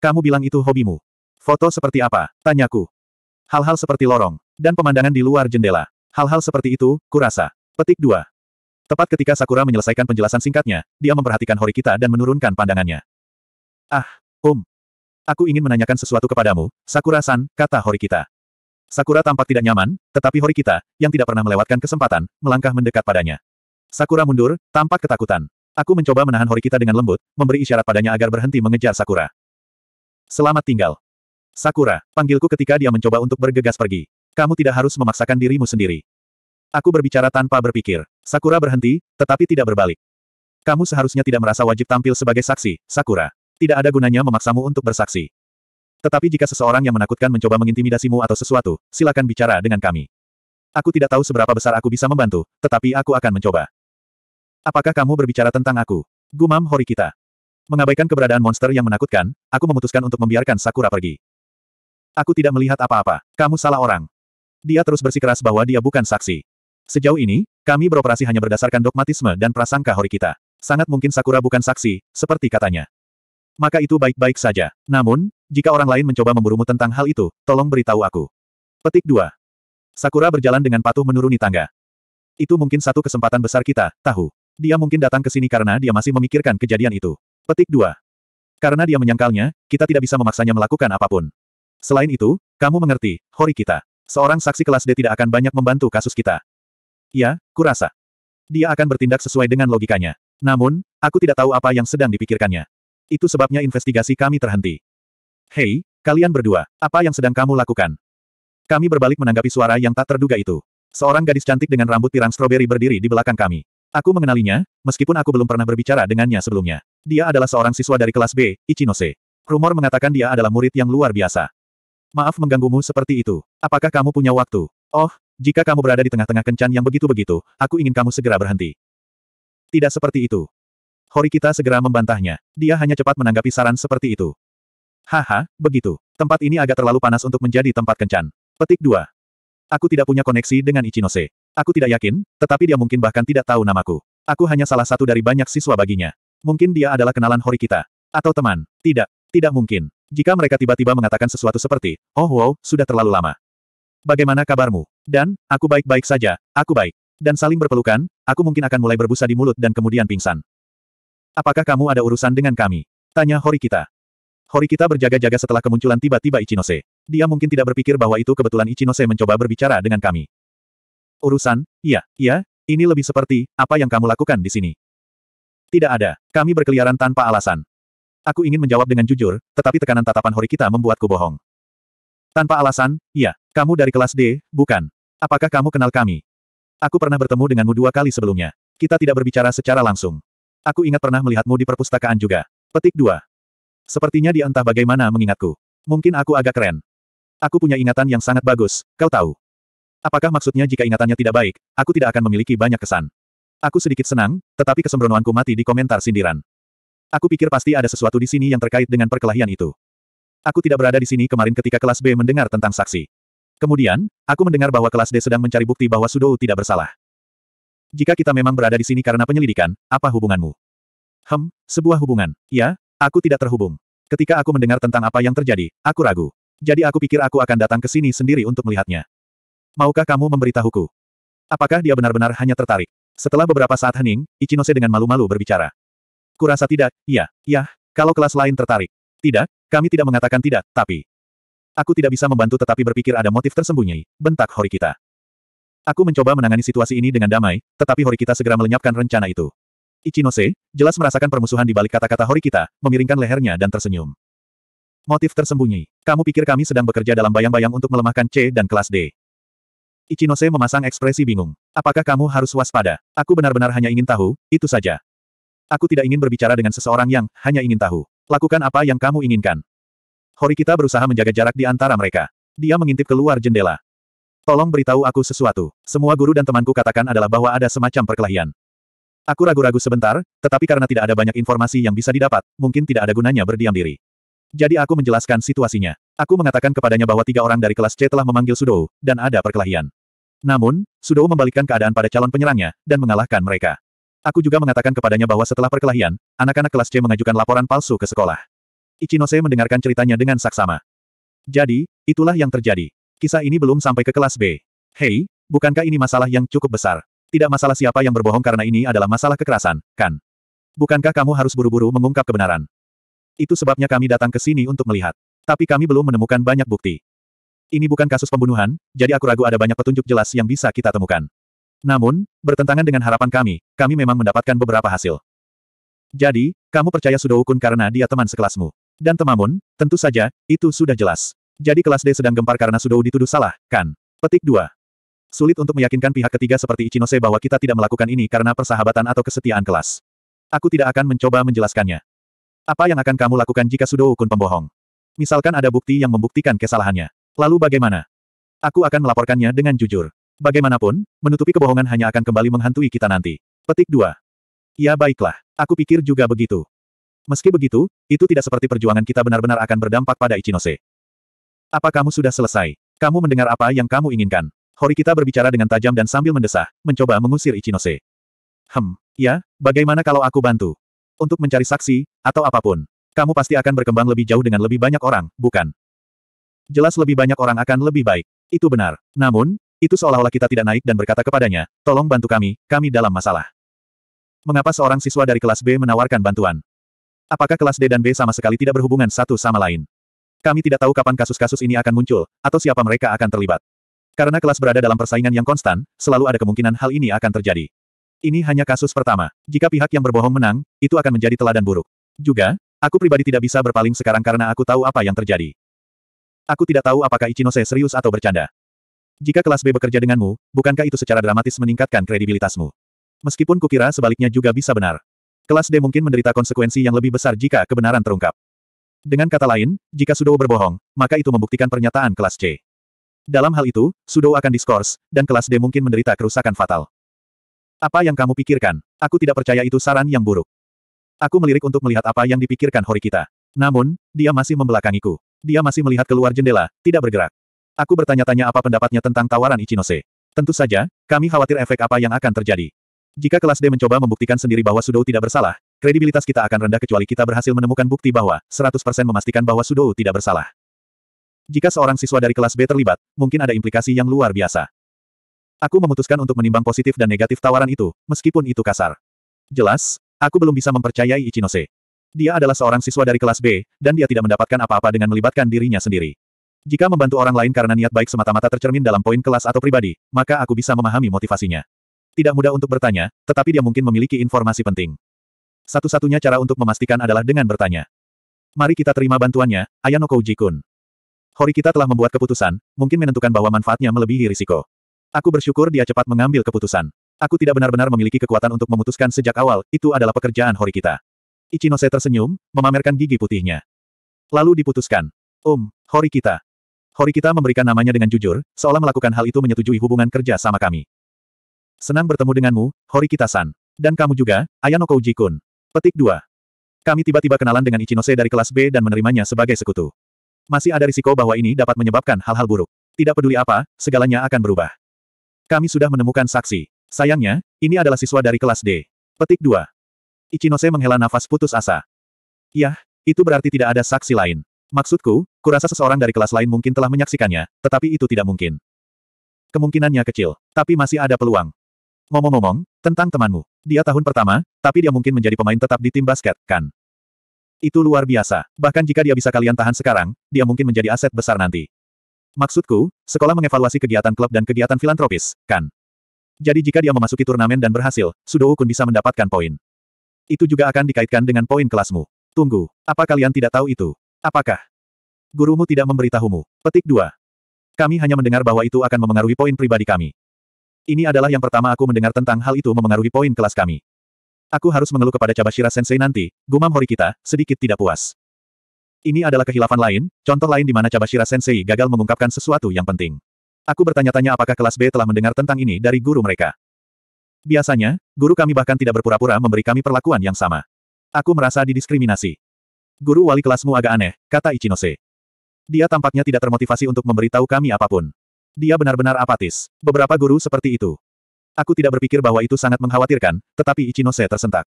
Kamu bilang itu hobimu. Foto seperti apa? Tanyaku. Hal-hal seperti lorong, dan pemandangan di luar jendela. Hal-hal seperti itu, kurasa. Petik 2. Tepat ketika Sakura menyelesaikan penjelasan singkatnya, dia memperhatikan Horikita dan menurunkan pandangannya. Ah, Om. Um. Aku ingin menanyakan sesuatu kepadamu, Sakura-san, kata Horikita. Sakura tampak tidak nyaman, tetapi Horikita, yang tidak pernah melewatkan kesempatan, melangkah mendekat padanya. Sakura mundur, tampak ketakutan. Aku mencoba menahan Horikita dengan lembut, memberi isyarat padanya agar berhenti mengejar Sakura. Selamat tinggal. Sakura, panggilku ketika dia mencoba untuk bergegas pergi. Kamu tidak harus memaksakan dirimu sendiri. Aku berbicara tanpa berpikir. Sakura berhenti, tetapi tidak berbalik. Kamu seharusnya tidak merasa wajib tampil sebagai saksi, Sakura. Tidak ada gunanya memaksamu untuk bersaksi. Tetapi jika seseorang yang menakutkan mencoba mengintimidasimu atau sesuatu, silakan bicara dengan kami. Aku tidak tahu seberapa besar aku bisa membantu, tetapi aku akan mencoba. Apakah kamu berbicara tentang aku? Gumam Horikita. Mengabaikan keberadaan monster yang menakutkan, aku memutuskan untuk membiarkan Sakura pergi. Aku tidak melihat apa-apa. Kamu salah orang. Dia terus bersikeras bahwa dia bukan saksi. Sejauh ini, kami beroperasi hanya berdasarkan dogmatisme dan prasangka hori kita. Sangat mungkin Sakura bukan saksi, seperti katanya. Maka itu baik-baik saja. Namun, jika orang lain mencoba memburumu tentang hal itu, tolong beritahu aku. Petik 2. Sakura berjalan dengan patuh menuruni tangga. Itu mungkin satu kesempatan besar kita, tahu. Dia mungkin datang ke sini karena dia masih memikirkan kejadian itu. Petik 2. Karena dia menyangkalnya, kita tidak bisa memaksanya melakukan apapun. Selain itu, kamu mengerti, Hori kita. Seorang saksi kelas D tidak akan banyak membantu kasus kita. Ya, kurasa. Dia akan bertindak sesuai dengan logikanya. Namun, aku tidak tahu apa yang sedang dipikirkannya. Itu sebabnya investigasi kami terhenti. Hei, kalian berdua, apa yang sedang kamu lakukan? Kami berbalik menanggapi suara yang tak terduga itu. Seorang gadis cantik dengan rambut pirang stroberi berdiri di belakang kami. Aku mengenalinya, meskipun aku belum pernah berbicara dengannya sebelumnya. Dia adalah seorang siswa dari kelas B, Ichinose. Rumor mengatakan dia adalah murid yang luar biasa. Maaf mengganggumu seperti itu. Apakah kamu punya waktu? Oh, jika kamu berada di tengah-tengah kencan yang begitu-begitu, aku ingin kamu segera berhenti. Tidak seperti itu. Horikita segera membantahnya. Dia hanya cepat menanggapi saran seperti itu. Haha, begitu. Tempat ini agak terlalu panas untuk menjadi tempat kencan. Petik 2. Aku tidak punya koneksi dengan Ichinose. Aku tidak yakin, tetapi dia mungkin bahkan tidak tahu namaku. Aku hanya salah satu dari banyak siswa baginya. Mungkin dia adalah kenalan Hori kita. Atau teman. Tidak. Tidak mungkin. Jika mereka tiba-tiba mengatakan sesuatu seperti, oh wow, sudah terlalu lama. Bagaimana kabarmu? Dan, aku baik-baik saja, aku baik. Dan saling berpelukan, aku mungkin akan mulai berbusa di mulut dan kemudian pingsan. Apakah kamu ada urusan dengan kami? Tanya Hori kita. Hori kita berjaga-jaga setelah kemunculan tiba-tiba Ichinose. Dia mungkin tidak berpikir bahwa itu kebetulan Ichinose mencoba berbicara dengan kami. Urusan, iya, iya, ini lebih seperti, apa yang kamu lakukan di sini? Tidak ada, kami berkeliaran tanpa alasan. Aku ingin menjawab dengan jujur, tetapi tekanan tatapan Hori kita membuatku bohong. Tanpa alasan, iya, kamu dari kelas D, bukan. Apakah kamu kenal kami? Aku pernah bertemu denganmu dua kali sebelumnya. Kita tidak berbicara secara langsung. Aku ingat pernah melihatmu di perpustakaan juga. Petik 2. Sepertinya dia entah bagaimana mengingatku. Mungkin aku agak keren. Aku punya ingatan yang sangat bagus, kau tahu. Apakah maksudnya jika ingatannya tidak baik, aku tidak akan memiliki banyak kesan? Aku sedikit senang, tetapi kesembronoanku mati di komentar sindiran. Aku pikir pasti ada sesuatu di sini yang terkait dengan perkelahian itu. Aku tidak berada di sini kemarin ketika kelas B mendengar tentang saksi. Kemudian, aku mendengar bahwa kelas D sedang mencari bukti bahwa Sudou tidak bersalah. Jika kita memang berada di sini karena penyelidikan, apa hubunganmu? Hem, sebuah hubungan. Ya, aku tidak terhubung. Ketika aku mendengar tentang apa yang terjadi, aku ragu. Jadi aku pikir aku akan datang ke sini sendiri untuk melihatnya. Maukah kamu memberitahuku? Apakah dia benar-benar hanya tertarik? Setelah beberapa saat hening, Ichinose dengan malu-malu berbicara. Kurasa tidak, iya, iya, kalau kelas lain tertarik. Tidak, kami tidak mengatakan tidak, tapi... Aku tidak bisa membantu tetapi berpikir ada motif tersembunyi, bentak Horikita. Aku mencoba menangani situasi ini dengan damai, tetapi Horikita segera melenyapkan rencana itu. Ichinose, jelas merasakan permusuhan di balik kata-kata Horikita, memiringkan lehernya dan tersenyum. Motif tersembunyi. Kamu pikir kami sedang bekerja dalam bayang-bayang untuk melemahkan C dan kelas D. Ichinose memasang ekspresi bingung. Apakah kamu harus waspada? Aku benar-benar hanya ingin tahu, itu saja. Aku tidak ingin berbicara dengan seseorang yang hanya ingin tahu. Lakukan apa yang kamu inginkan. Horikita berusaha menjaga jarak di antara mereka. Dia mengintip keluar jendela. Tolong beritahu aku sesuatu. Semua guru dan temanku katakan adalah bahwa ada semacam perkelahian. Aku ragu-ragu sebentar, tetapi karena tidak ada banyak informasi yang bisa didapat, mungkin tidak ada gunanya berdiam diri. Jadi aku menjelaskan situasinya. Aku mengatakan kepadanya bahwa tiga orang dari kelas C telah memanggil Sudou, dan ada perkelahian. Namun, Sudou membalikkan keadaan pada calon penyerangnya, dan mengalahkan mereka. Aku juga mengatakan kepadanya bahwa setelah perkelahian, anak-anak kelas C mengajukan laporan palsu ke sekolah. Ichinose mendengarkan ceritanya dengan saksama. Jadi, itulah yang terjadi. Kisah ini belum sampai ke kelas B. Hei, bukankah ini masalah yang cukup besar? Tidak masalah siapa yang berbohong karena ini adalah masalah kekerasan, kan? Bukankah kamu harus buru-buru mengungkap kebenaran? Itu sebabnya kami datang ke sini untuk melihat. Tapi kami belum menemukan banyak bukti. Ini bukan kasus pembunuhan, jadi aku ragu ada banyak petunjuk jelas yang bisa kita temukan. Namun, bertentangan dengan harapan kami, kami memang mendapatkan beberapa hasil. Jadi, kamu percaya sudah ukun karena dia teman sekelasmu. Dan temamun, tentu saja, itu sudah jelas. Jadi kelas D sedang gempar karena Sudou dituduh salah, kan? Petik 2. Sulit untuk meyakinkan pihak ketiga seperti Ichinose bahwa kita tidak melakukan ini karena persahabatan atau kesetiaan kelas. Aku tidak akan mencoba menjelaskannya. Apa yang akan kamu lakukan jika sudah ukun pembohong? Misalkan ada bukti yang membuktikan kesalahannya. Lalu bagaimana? Aku akan melaporkannya dengan jujur. Bagaimanapun, menutupi kebohongan hanya akan kembali menghantui kita nanti. Petik 2. Ya baiklah, aku pikir juga begitu. Meski begitu, itu tidak seperti perjuangan kita benar-benar akan berdampak pada Ichinose. Apa kamu sudah selesai? Kamu mendengar apa yang kamu inginkan? Hori kita berbicara dengan tajam dan sambil mendesah, mencoba mengusir Ichinose. Hem, ya, bagaimana kalau aku bantu? Untuk mencari saksi, atau apapun. Kamu pasti akan berkembang lebih jauh dengan lebih banyak orang, bukan? jelas lebih banyak orang akan lebih baik. Itu benar. Namun, itu seolah-olah kita tidak naik dan berkata kepadanya, tolong bantu kami, kami dalam masalah. Mengapa seorang siswa dari kelas B menawarkan bantuan? Apakah kelas D dan B sama sekali tidak berhubungan satu sama lain? Kami tidak tahu kapan kasus-kasus ini akan muncul, atau siapa mereka akan terlibat. Karena kelas berada dalam persaingan yang konstan, selalu ada kemungkinan hal ini akan terjadi. Ini hanya kasus pertama. Jika pihak yang berbohong menang, itu akan menjadi teladan buruk. Juga, aku pribadi tidak bisa berpaling sekarang karena aku tahu apa yang terjadi. Aku tidak tahu apakah Ichinose serius atau bercanda. Jika kelas B bekerja denganmu, bukankah itu secara dramatis meningkatkan kredibilitasmu? Meskipun kukira sebaliknya juga bisa benar. Kelas D mungkin menderita konsekuensi yang lebih besar jika kebenaran terungkap. Dengan kata lain, jika Sudou berbohong, maka itu membuktikan pernyataan kelas C. Dalam hal itu, Sudou akan diskors, dan kelas D mungkin menderita kerusakan fatal. Apa yang kamu pikirkan? Aku tidak percaya itu saran yang buruk. Aku melirik untuk melihat apa yang dipikirkan Horikita. Namun, dia masih membelakangiku. Dia masih melihat keluar jendela, tidak bergerak. Aku bertanya-tanya apa pendapatnya tentang tawaran Ichinose. Tentu saja, kami khawatir efek apa yang akan terjadi. Jika kelas D mencoba membuktikan sendiri bahwa Sudou tidak bersalah, kredibilitas kita akan rendah kecuali kita berhasil menemukan bukti bahwa 100% memastikan bahwa Sudou tidak bersalah. Jika seorang siswa dari kelas B terlibat, mungkin ada implikasi yang luar biasa. Aku memutuskan untuk menimbang positif dan negatif tawaran itu, meskipun itu kasar. Jelas, aku belum bisa mempercayai Ichinose. Dia adalah seorang siswa dari kelas B, dan dia tidak mendapatkan apa-apa dengan melibatkan dirinya sendiri. Jika membantu orang lain karena niat baik semata-mata tercermin dalam poin kelas atau pribadi, maka aku bisa memahami motivasinya. Tidak mudah untuk bertanya, tetapi dia mungkin memiliki informasi penting. Satu-satunya cara untuk memastikan adalah dengan bertanya. Mari kita terima bantuannya, Ayano Kouji kun Hori kita telah membuat keputusan, mungkin menentukan bahwa manfaatnya melebihi risiko. Aku bersyukur dia cepat mengambil keputusan. Aku tidak benar-benar memiliki kekuatan untuk memutuskan sejak awal, itu adalah pekerjaan Hori kita. Ichinose tersenyum, memamerkan gigi putihnya. Lalu diputuskan. Um, Hori kita memberikan namanya dengan jujur, seolah melakukan hal itu menyetujui hubungan kerja sama kami. Senang bertemu denganmu, Horikita-san. Dan kamu juga, Ayano koji Petik 2. Kami tiba-tiba kenalan dengan Ichinose dari kelas B dan menerimanya sebagai sekutu. Masih ada risiko bahwa ini dapat menyebabkan hal-hal buruk. Tidak peduli apa, segalanya akan berubah. Kami sudah menemukan saksi. Sayangnya, ini adalah siswa dari kelas D. Petik 2. Ichinose menghela nafas putus asa. Yah, itu berarti tidak ada saksi lain. Maksudku, kurasa seseorang dari kelas lain mungkin telah menyaksikannya, tetapi itu tidak mungkin. Kemungkinannya kecil, tapi masih ada peluang. Ngomong-ngomong, tentang temanmu. Dia tahun pertama, tapi dia mungkin menjadi pemain tetap di tim basket, kan? Itu luar biasa. Bahkan jika dia bisa kalian tahan sekarang, dia mungkin menjadi aset besar nanti. Maksudku, sekolah mengevaluasi kegiatan klub dan kegiatan filantropis, kan? Jadi jika dia memasuki turnamen dan berhasil, Sudou Kun bisa mendapatkan poin itu juga akan dikaitkan dengan poin kelasmu. Tunggu, apa kalian tidak tahu itu? Apakah gurumu tidak memberitahumu? Petik 2. Kami hanya mendengar bahwa itu akan memengaruhi poin pribadi kami. Ini adalah yang pertama aku mendengar tentang hal itu memengaruhi poin kelas kami. Aku harus mengeluh kepada Cabashira Sensei nanti, gumam kita, sedikit tidak puas. Ini adalah kehilafan lain, contoh lain di mana Cabashira Sensei gagal mengungkapkan sesuatu yang penting. Aku bertanya-tanya apakah kelas B telah mendengar tentang ini dari guru mereka. Biasanya, guru kami bahkan tidak berpura-pura memberi kami perlakuan yang sama. Aku merasa didiskriminasi. Guru wali kelasmu agak aneh, kata Ichinose. Dia tampaknya tidak termotivasi untuk memberitahu kami apapun. Dia benar-benar apatis. Beberapa guru seperti itu. Aku tidak berpikir bahwa itu sangat mengkhawatirkan, tetapi Ichinose tersentak.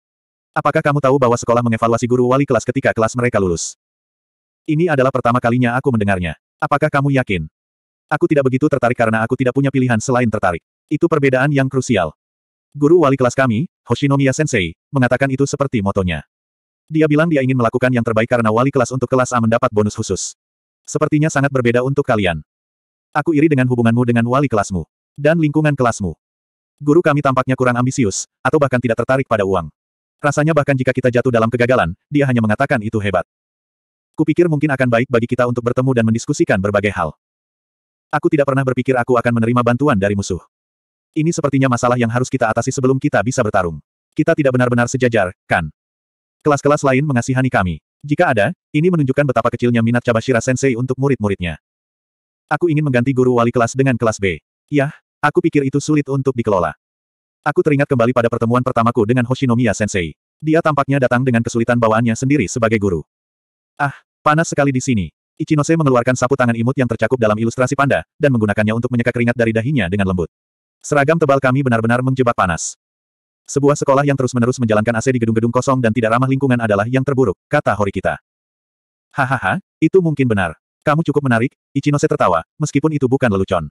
Apakah kamu tahu bahwa sekolah mengevaluasi guru wali kelas ketika kelas mereka lulus? Ini adalah pertama kalinya aku mendengarnya. Apakah kamu yakin? Aku tidak begitu tertarik karena aku tidak punya pilihan selain tertarik. Itu perbedaan yang krusial. Guru wali kelas kami, Hoshinomiya Sensei, mengatakan itu seperti motonya. Dia bilang dia ingin melakukan yang terbaik karena wali kelas untuk kelas A mendapat bonus khusus. Sepertinya sangat berbeda untuk kalian. Aku iri dengan hubunganmu dengan wali kelasmu. Dan lingkungan kelasmu. Guru kami tampaknya kurang ambisius, atau bahkan tidak tertarik pada uang. Rasanya bahkan jika kita jatuh dalam kegagalan, dia hanya mengatakan itu hebat. Kupikir mungkin akan baik bagi kita untuk bertemu dan mendiskusikan berbagai hal. Aku tidak pernah berpikir aku akan menerima bantuan dari musuh. Ini sepertinya masalah yang harus kita atasi sebelum kita bisa bertarung. Kita tidak benar-benar sejajar, kan? Kelas-kelas lain mengasihani kami. Jika ada, ini menunjukkan betapa kecilnya minat Cabashira Sensei untuk murid-muridnya. Aku ingin mengganti guru wali kelas dengan kelas B. Yah, aku pikir itu sulit untuk dikelola. Aku teringat kembali pada pertemuan pertamaku dengan Hoshinomiya Sensei. Dia tampaknya datang dengan kesulitan bawaannya sendiri sebagai guru. Ah, panas sekali di sini. Ichinose mengeluarkan sapu tangan imut yang tercakup dalam ilustrasi panda, dan menggunakannya untuk menyeka keringat dari dahinya dengan lembut. Seragam tebal kami benar-benar menjebak panas. Sebuah sekolah yang terus-menerus menjalankan AC di gedung-gedung kosong dan tidak ramah lingkungan adalah yang terburuk, kata Horikita. Hahaha, itu mungkin benar. Kamu cukup menarik, Ichinose tertawa, meskipun itu bukan lelucon.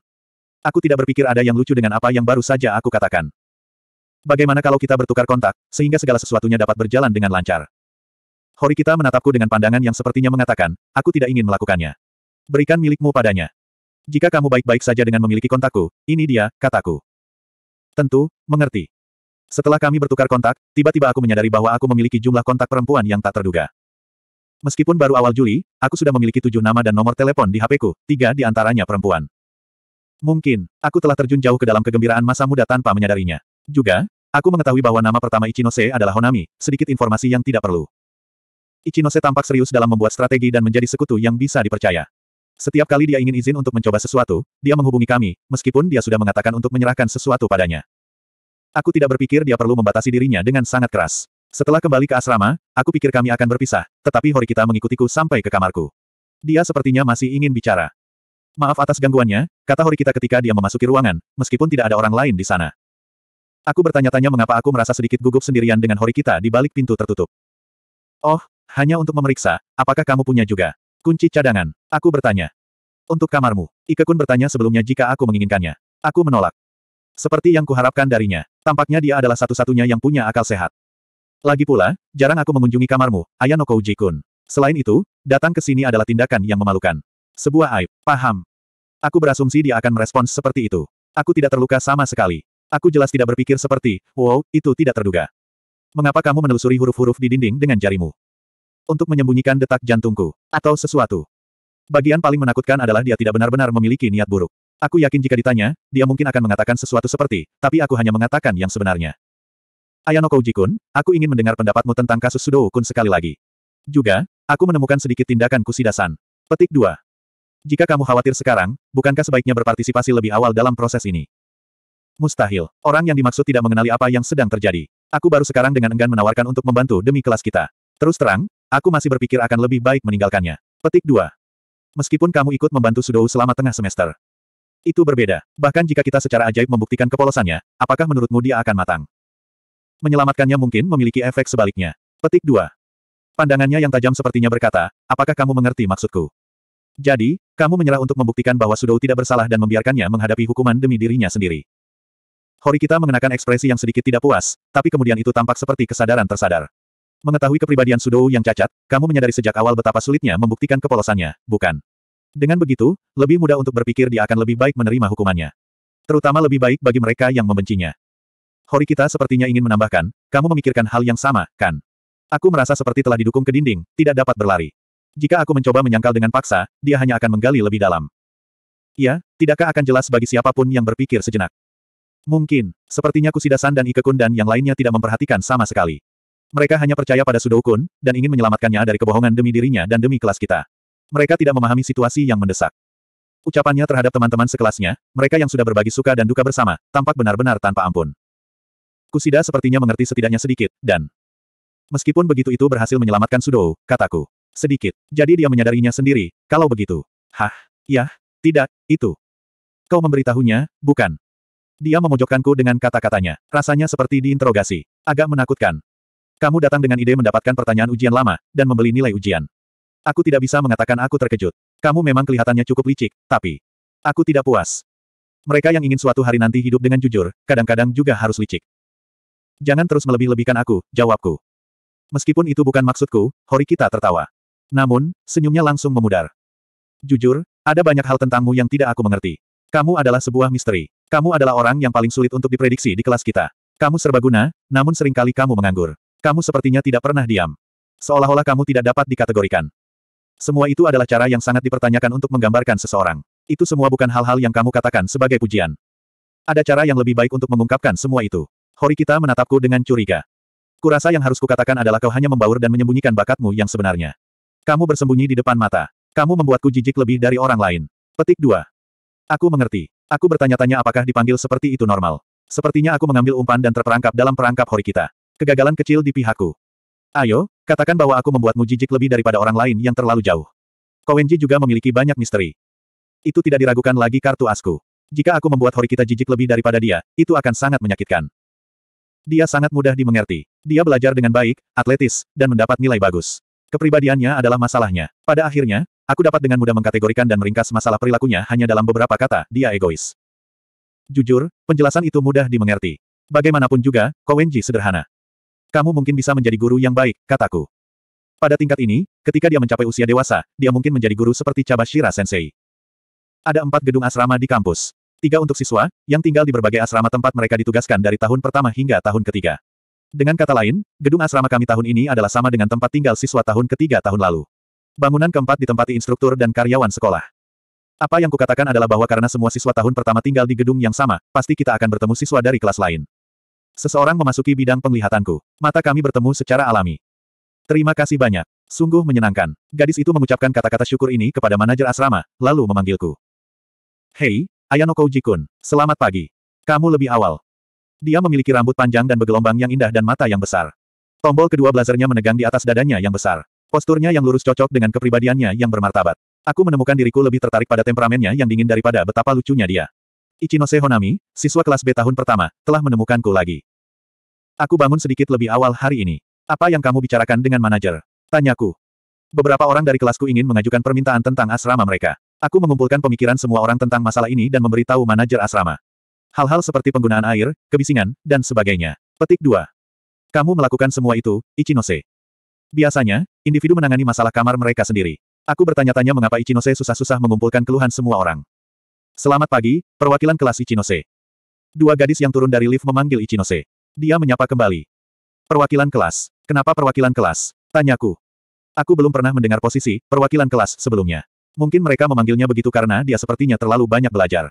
Aku tidak berpikir ada yang lucu dengan apa yang baru saja aku katakan. Bagaimana kalau kita bertukar kontak, sehingga segala sesuatunya dapat berjalan dengan lancar? Horikita menatapku dengan pandangan yang sepertinya mengatakan, aku tidak ingin melakukannya. Berikan milikmu padanya. Jika kamu baik-baik saja dengan memiliki kontakku, ini dia, kataku. Tentu, mengerti. Setelah kami bertukar kontak, tiba-tiba aku menyadari bahwa aku memiliki jumlah kontak perempuan yang tak terduga. Meskipun baru awal Juli, aku sudah memiliki tujuh nama dan nomor telepon di HPku, tiga di antaranya perempuan. Mungkin, aku telah terjun jauh ke dalam kegembiraan masa muda tanpa menyadarinya. Juga, aku mengetahui bahwa nama pertama Ichinose adalah Honami, sedikit informasi yang tidak perlu. Ichinose tampak serius dalam membuat strategi dan menjadi sekutu yang bisa dipercaya. Setiap kali dia ingin izin untuk mencoba sesuatu, dia menghubungi kami, meskipun dia sudah mengatakan untuk menyerahkan sesuatu padanya. Aku tidak berpikir dia perlu membatasi dirinya dengan sangat keras. Setelah kembali ke asrama, aku pikir kami akan berpisah, tetapi Horikita mengikutiku sampai ke kamarku. Dia sepertinya masih ingin bicara. Maaf atas gangguannya, kata Horikita ketika dia memasuki ruangan, meskipun tidak ada orang lain di sana. Aku bertanya-tanya mengapa aku merasa sedikit gugup sendirian dengan Horikita di balik pintu tertutup. Oh, hanya untuk memeriksa, apakah kamu punya juga? Kunci cadangan. Aku bertanya. Untuk kamarmu. Ikekun bertanya sebelumnya jika aku menginginkannya. Aku menolak. Seperti yang kuharapkan darinya. Tampaknya dia adalah satu-satunya yang punya akal sehat. Lagi pula, jarang aku mengunjungi kamarmu, Ayano Kouji-kun. Selain itu, datang ke sini adalah tindakan yang memalukan. Sebuah aib. Paham. Aku berasumsi dia akan merespons seperti itu. Aku tidak terluka sama sekali. Aku jelas tidak berpikir seperti, wow, itu tidak terduga. Mengapa kamu menelusuri huruf-huruf di dinding dengan jarimu? untuk menyembunyikan detak jantungku, atau sesuatu. Bagian paling menakutkan adalah dia tidak benar-benar memiliki niat buruk. Aku yakin jika ditanya, dia mungkin akan mengatakan sesuatu seperti, tapi aku hanya mengatakan yang sebenarnya. Ayano Koujikun, aku ingin mendengar pendapatmu tentang kasus Sudo Kun sekali lagi. Juga, aku menemukan sedikit tindakan kusidasan. Petik 2. Jika kamu khawatir sekarang, bukankah sebaiknya berpartisipasi lebih awal dalam proses ini? Mustahil. Orang yang dimaksud tidak mengenali apa yang sedang terjadi. Aku baru sekarang dengan enggan menawarkan untuk membantu demi kelas kita. Terus terang, Aku masih berpikir akan lebih baik meninggalkannya. Petik 2. Meskipun kamu ikut membantu Sudou selama tengah semester. Itu berbeda. Bahkan jika kita secara ajaib membuktikan kepolosannya, apakah menurutmu dia akan matang? Menyelamatkannya mungkin memiliki efek sebaliknya. Petik 2. Pandangannya yang tajam sepertinya berkata, apakah kamu mengerti maksudku? Jadi, kamu menyerah untuk membuktikan bahwa Sudou tidak bersalah dan membiarkannya menghadapi hukuman demi dirinya sendiri. Hori kita mengenakan ekspresi yang sedikit tidak puas, tapi kemudian itu tampak seperti kesadaran tersadar. Mengetahui kepribadian Sudou yang cacat, kamu menyadari sejak awal betapa sulitnya membuktikan kepolosannya, bukan? Dengan begitu, lebih mudah untuk berpikir dia akan lebih baik menerima hukumannya. Terutama lebih baik bagi mereka yang membencinya. Hori kita sepertinya ingin menambahkan, kamu memikirkan hal yang sama, kan? Aku merasa seperti telah didukung ke dinding, tidak dapat berlari. Jika aku mencoba menyangkal dengan paksa, dia hanya akan menggali lebih dalam. Ya, tidakkah akan jelas bagi siapapun yang berpikir sejenak? Mungkin, sepertinya Kusidasan dan Ikekun dan yang lainnya tidak memperhatikan sama sekali. Mereka hanya percaya pada Sudoukun, dan ingin menyelamatkannya dari kebohongan demi dirinya dan demi kelas kita. Mereka tidak memahami situasi yang mendesak. Ucapannya terhadap teman-teman sekelasnya, mereka yang sudah berbagi suka dan duka bersama, tampak benar-benar tanpa ampun. Kusida sepertinya mengerti setidaknya sedikit, dan meskipun begitu itu berhasil menyelamatkan Sudou, kataku. Sedikit. Jadi dia menyadarinya sendiri, kalau begitu. Hah? Yah? Tidak, itu. Kau memberitahunya, bukan. Dia memojokkanku dengan kata-katanya. Rasanya seperti diinterogasi. Agak menakutkan. Kamu datang dengan ide mendapatkan pertanyaan ujian lama, dan membeli nilai ujian. Aku tidak bisa mengatakan aku terkejut. Kamu memang kelihatannya cukup licik, tapi... Aku tidak puas. Mereka yang ingin suatu hari nanti hidup dengan jujur, kadang-kadang juga harus licik. Jangan terus melebih-lebihkan aku, jawabku. Meskipun itu bukan maksudku, Horikita tertawa. Namun, senyumnya langsung memudar. Jujur, ada banyak hal tentangmu yang tidak aku mengerti. Kamu adalah sebuah misteri. Kamu adalah orang yang paling sulit untuk diprediksi di kelas kita. Kamu serbaguna, namun seringkali kamu menganggur. Kamu sepertinya tidak pernah diam. Seolah-olah kamu tidak dapat dikategorikan. Semua itu adalah cara yang sangat dipertanyakan untuk menggambarkan seseorang. Itu semua bukan hal-hal yang kamu katakan sebagai pujian. Ada cara yang lebih baik untuk mengungkapkan semua itu. Horikita menatapku dengan curiga. Kurasa yang harus kukatakan adalah kau hanya membaur dan menyembunyikan bakatmu yang sebenarnya. Kamu bersembunyi di depan mata. Kamu membuatku jijik lebih dari orang lain. Petik 2. Aku mengerti. Aku bertanya-tanya apakah dipanggil seperti itu normal. Sepertinya aku mengambil umpan dan terperangkap dalam perangkap Horikita. Kegagalan kecil di pihakku. Ayo, katakan bahwa aku membuatmu jijik lebih daripada orang lain yang terlalu jauh. Kowenji juga memiliki banyak misteri. Itu tidak diragukan lagi kartu asku. Jika aku membuat Horikita jijik lebih daripada dia, itu akan sangat menyakitkan. Dia sangat mudah dimengerti. Dia belajar dengan baik, atletis, dan mendapat nilai bagus. Kepribadiannya adalah masalahnya. Pada akhirnya, aku dapat dengan mudah mengkategorikan dan meringkas masalah perilakunya hanya dalam beberapa kata, dia egois. Jujur, penjelasan itu mudah dimengerti. Bagaimanapun juga, Kowenji sederhana. Kamu mungkin bisa menjadi guru yang baik, kataku. Pada tingkat ini, ketika dia mencapai usia dewasa, dia mungkin menjadi guru seperti Cabashira Sensei. Ada empat gedung asrama di kampus. Tiga untuk siswa, yang tinggal di berbagai asrama tempat mereka ditugaskan dari tahun pertama hingga tahun ketiga. Dengan kata lain, gedung asrama kami tahun ini adalah sama dengan tempat tinggal siswa tahun ketiga tahun lalu. Bangunan keempat ditempati instruktur dan karyawan sekolah. Apa yang kukatakan adalah bahwa karena semua siswa tahun pertama tinggal di gedung yang sama, pasti kita akan bertemu siswa dari kelas lain. Seseorang memasuki bidang penglihatanku. Mata kami bertemu secara alami. Terima kasih banyak. Sungguh menyenangkan. Gadis itu mengucapkan kata-kata syukur ini kepada manajer asrama, lalu memanggilku. Hei, Ayano Koujikun, selamat pagi. Kamu lebih awal. Dia memiliki rambut panjang dan bergelombang yang indah dan mata yang besar. Tombol kedua blazernya menegang di atas dadanya yang besar. Posturnya yang lurus cocok dengan kepribadiannya yang bermartabat. Aku menemukan diriku lebih tertarik pada temperamennya yang dingin daripada betapa lucunya dia. Ichinose Honami, siswa kelas B tahun pertama, telah menemukanku lagi. Aku bangun sedikit lebih awal hari ini. Apa yang kamu bicarakan dengan manajer? Tanyaku. Beberapa orang dari kelasku ingin mengajukan permintaan tentang asrama mereka. Aku mengumpulkan pemikiran semua orang tentang masalah ini dan memberitahu manajer asrama. Hal-hal seperti penggunaan air, kebisingan, dan sebagainya. Petik 2. Kamu melakukan semua itu, Ichinose. Biasanya, individu menangani masalah kamar mereka sendiri. Aku bertanya-tanya mengapa Ichinose susah-susah mengumpulkan keluhan semua orang. Selamat pagi, perwakilan kelas Ichinose. Dua gadis yang turun dari lift memanggil Ichinose. Dia menyapa kembali. Perwakilan kelas. Kenapa perwakilan kelas? Tanyaku. Aku belum pernah mendengar posisi perwakilan kelas sebelumnya. Mungkin mereka memanggilnya begitu karena dia sepertinya terlalu banyak belajar.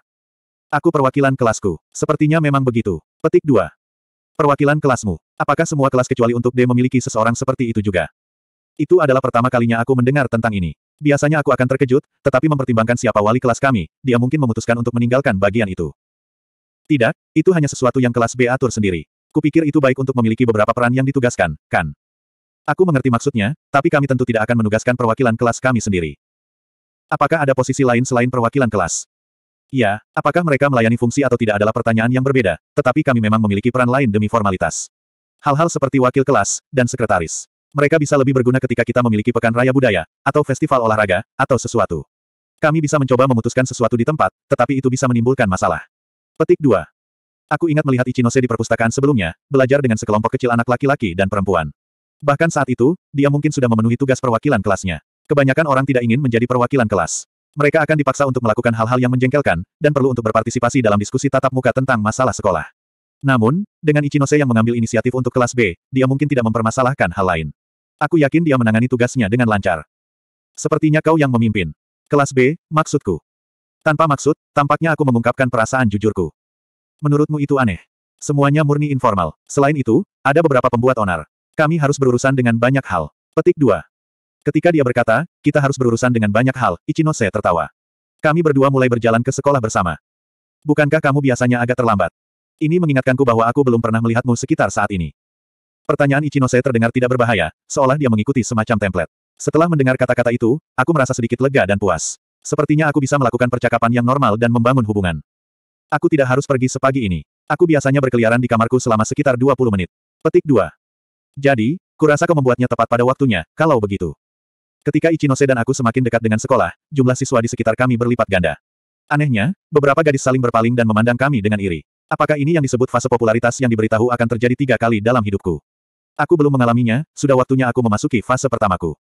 Aku perwakilan kelasku. Sepertinya memang begitu. Petik 2. Perwakilan kelasmu. Apakah semua kelas kecuali untuk D memiliki seseorang seperti itu juga? Itu adalah pertama kalinya aku mendengar tentang ini. Biasanya aku akan terkejut, tetapi mempertimbangkan siapa wali kelas kami, dia mungkin memutuskan untuk meninggalkan bagian itu. Tidak, itu hanya sesuatu yang kelas B atur sendiri. Kupikir itu baik untuk memiliki beberapa peran yang ditugaskan, kan? Aku mengerti maksudnya, tapi kami tentu tidak akan menugaskan perwakilan kelas kami sendiri. Apakah ada posisi lain selain perwakilan kelas? Ya, apakah mereka melayani fungsi atau tidak adalah pertanyaan yang berbeda, tetapi kami memang memiliki peran lain demi formalitas. Hal-hal seperti wakil kelas, dan sekretaris. Mereka bisa lebih berguna ketika kita memiliki pekan raya budaya, atau festival olahraga, atau sesuatu. Kami bisa mencoba memutuskan sesuatu di tempat, tetapi itu bisa menimbulkan masalah. Petik 2. Aku ingat melihat Ichinose di perpustakaan sebelumnya, belajar dengan sekelompok kecil anak laki-laki dan perempuan. Bahkan saat itu, dia mungkin sudah memenuhi tugas perwakilan kelasnya. Kebanyakan orang tidak ingin menjadi perwakilan kelas. Mereka akan dipaksa untuk melakukan hal-hal yang menjengkelkan, dan perlu untuk berpartisipasi dalam diskusi tatap muka tentang masalah sekolah. Namun, dengan Ichinose yang mengambil inisiatif untuk kelas B, dia mungkin tidak mempermasalahkan hal lain. Aku yakin dia menangani tugasnya dengan lancar. Sepertinya kau yang memimpin. Kelas B, maksudku. Tanpa maksud, tampaknya aku mengungkapkan perasaan jujurku. Menurutmu itu aneh? Semuanya murni informal. Selain itu, ada beberapa pembuat onar. Kami harus berurusan dengan banyak hal. Petik 2. Ketika dia berkata, kita harus berurusan dengan banyak hal, Ichinose tertawa. Kami berdua mulai berjalan ke sekolah bersama. Bukankah kamu biasanya agak terlambat? Ini mengingatkanku bahwa aku belum pernah melihatmu sekitar saat ini. Pertanyaan Ichinose terdengar tidak berbahaya, seolah dia mengikuti semacam template. Setelah mendengar kata-kata itu, aku merasa sedikit lega dan puas. Sepertinya aku bisa melakukan percakapan yang normal dan membangun hubungan. Aku tidak harus pergi sepagi ini. Aku biasanya berkeliaran di kamarku selama sekitar 20 menit. Petik 2. Jadi, kurasa kau membuatnya tepat pada waktunya, kalau begitu. Ketika Ichinose dan aku semakin dekat dengan sekolah, jumlah siswa di sekitar kami berlipat ganda. Anehnya, beberapa gadis saling berpaling dan memandang kami dengan iri. Apakah ini yang disebut fase popularitas yang diberitahu akan terjadi tiga kali dalam hidupku? Aku belum mengalaminya, sudah waktunya aku memasuki fase pertamaku.